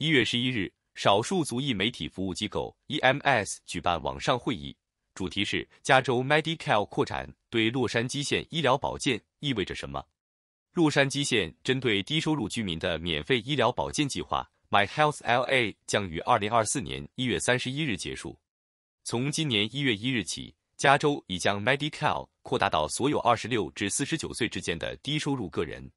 一月十一日，少数族裔媒体服务机构 EMS 举办网上会议，主题是加州 Medi-Cal 扩展对洛杉矶县医疗保健意味着什么。洛杉矶县针对低收入居民的免费医疗保健计划 My Health LA 将于二零二四年一月三十一日结束。从今年一月一日起，加州已将 Medi-Cal 扩大到所有二十六至四十九岁之间的低收入个人。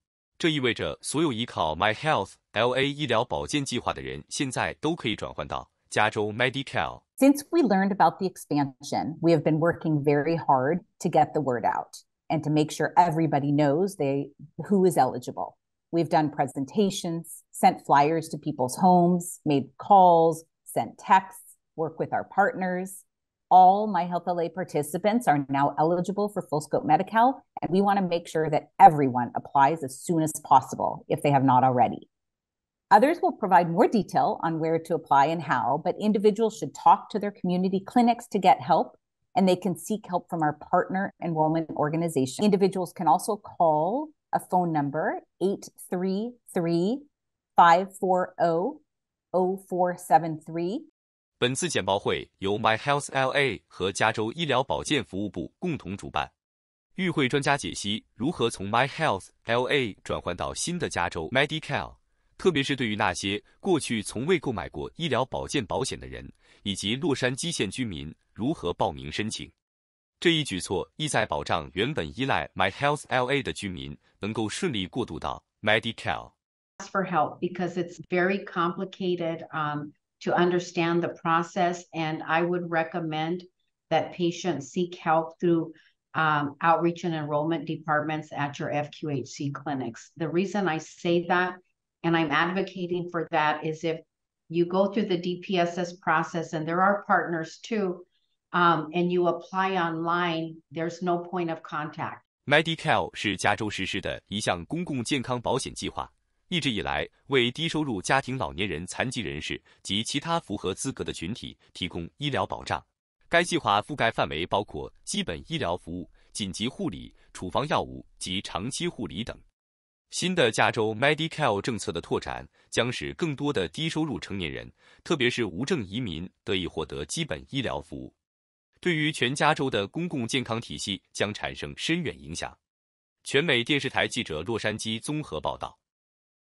这意味着所有依靠 My Health LA 医疗保健计划的人，现在都可以转换到加州 Medical。Since we learned about the expansion, we have been working very hard to get the word out and to make sure everybody knows they who is eligible. We've done presentations, sent flyers to people's homes, made calls, sent texts, work with our partners all my Health LA participants are now eligible for full scope medical, and we want to make sure that everyone applies as soon as possible if they have not already. Others will provide more detail on where to apply and how, but individuals should talk to their community clinics to get help, and they can seek help from our partner enrollment organization. Individuals can also call a phone number 833 540 0473本次简报会由 My Health LA 和加州医疗保健服务部共同主办。与会专家解析如何从 My Health LA 转换到新的加州 Medi-Cal，特别是对于那些过去从未购买过医疗保健保险的人，以及洛杉矶县居民如何报名申请。这一举措意在保障原本依赖 My Health LA 的居民能够顺利过渡到 Medi-Cal。Ask for help because it's very complicated. Um. to understand the process. And I would recommend that patients seek help through um, outreach and enrollment departments at your FQHC clinics. The reason I say that and I'm advocating for that is if you go through the DPSS process, and there are partners too, um, and you apply online, there's no point of contact. Medicare 是加州实施的一项公共健康保险计划，一直以来为低收入家庭、老年人、残疾人士及其他符合资格的群体提供医疗保障。该计划覆盖范围包括基本医疗服务、紧急护理、处方药物及长期护理等。新的加州 Medi-Cal 政策的拓展将使更多的低收入成年人，特别是无证移民得以获得基本医疗服务。对于全加州的公共健康体系将产生深远影响。全美电视台记者洛杉矶综合报道。